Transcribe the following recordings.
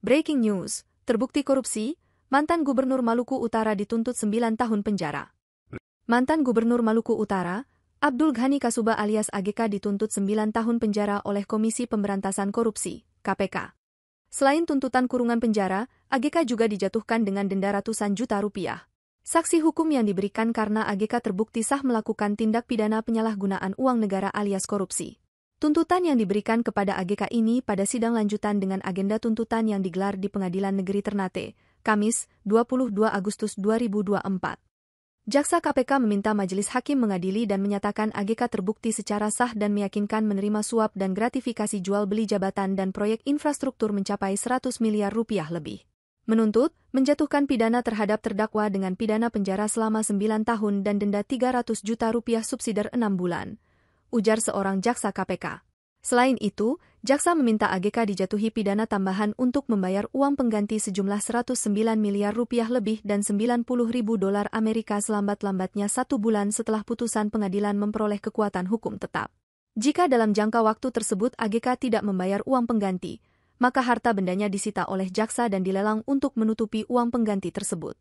Breaking news, terbukti korupsi, mantan Gubernur Maluku Utara dituntut 9 tahun penjara. Mantan Gubernur Maluku Utara, Abdul Ghani Kasuba alias AGK dituntut 9 tahun penjara oleh Komisi Pemberantasan Korupsi, KPK. Selain tuntutan kurungan penjara, AGK juga dijatuhkan dengan denda ratusan juta rupiah. Saksi hukum yang diberikan karena AGK terbukti sah melakukan tindak pidana penyalahgunaan uang negara alias korupsi. Tuntutan yang diberikan kepada AGK ini pada sidang lanjutan dengan agenda tuntutan yang digelar di Pengadilan Negeri Ternate, Kamis, 22 Agustus 2024. Jaksa KPK meminta majelis hakim mengadili dan menyatakan AGK terbukti secara sah dan meyakinkan menerima suap dan gratifikasi jual beli jabatan dan proyek infrastruktur mencapai 100 miliar rupiah lebih. Menuntut, menjatuhkan pidana terhadap terdakwa dengan pidana penjara selama 9 tahun dan denda 300 juta rupiah subsidiar 6 bulan ujar seorang jaksa KPK. Selain itu, jaksa meminta AGK dijatuhi pidana tambahan untuk membayar uang pengganti sejumlah 109 miliar rupiah lebih dan 90 ribu dolar Amerika selambat-lambatnya satu bulan setelah putusan pengadilan memperoleh kekuatan hukum tetap. Jika dalam jangka waktu tersebut AGK tidak membayar uang pengganti, maka harta bendanya disita oleh jaksa dan dilelang untuk menutupi uang pengganti tersebut.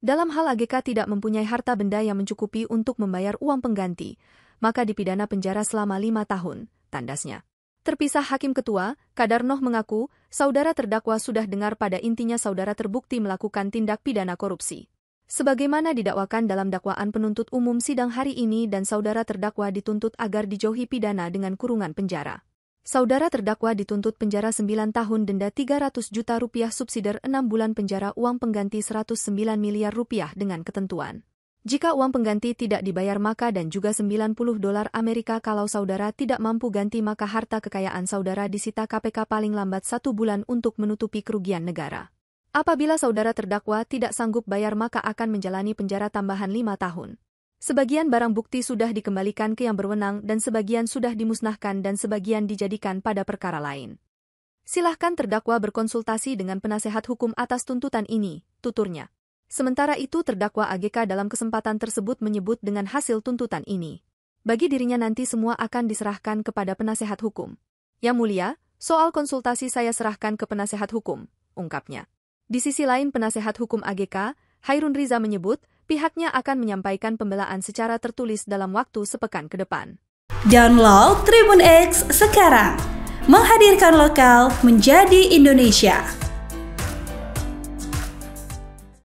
Dalam hal AGK tidak mempunyai harta benda yang mencukupi untuk membayar uang pengganti, maka dipidana penjara selama lima tahun, tandasnya. Terpisah Hakim Ketua, Kadarnoh mengaku, saudara terdakwa sudah dengar pada intinya saudara terbukti melakukan tindak pidana korupsi. Sebagaimana didakwakan dalam dakwaan penuntut umum sidang hari ini dan saudara terdakwa dituntut agar dijauhi pidana dengan kurungan penjara. Saudara terdakwa dituntut penjara 9 tahun denda 300 juta rupiah subsidi 6 bulan penjara uang pengganti 109 miliar rupiah dengan ketentuan. Jika uang pengganti tidak dibayar maka dan juga 90 dolar Amerika kalau saudara tidak mampu ganti maka harta kekayaan saudara disita KPK paling lambat satu bulan untuk menutupi kerugian negara. Apabila saudara terdakwa tidak sanggup bayar maka akan menjalani penjara tambahan lima tahun. Sebagian barang bukti sudah dikembalikan ke yang berwenang dan sebagian sudah dimusnahkan dan sebagian dijadikan pada perkara lain. Silahkan terdakwa berkonsultasi dengan penasehat hukum atas tuntutan ini, tuturnya. Sementara itu terdakwa AGK dalam kesempatan tersebut menyebut dengan hasil tuntutan ini. Bagi dirinya nanti semua akan diserahkan kepada penasehat hukum. Yang mulia, soal konsultasi saya serahkan ke penasehat hukum, ungkapnya. Di sisi lain penasehat hukum AGK, Hairun Riza menyebut, pihaknya akan menyampaikan pembelaan secara tertulis dalam waktu sepekan ke depan. Download Tribun X sekarang. Menghadirkan lokal menjadi Indonesia.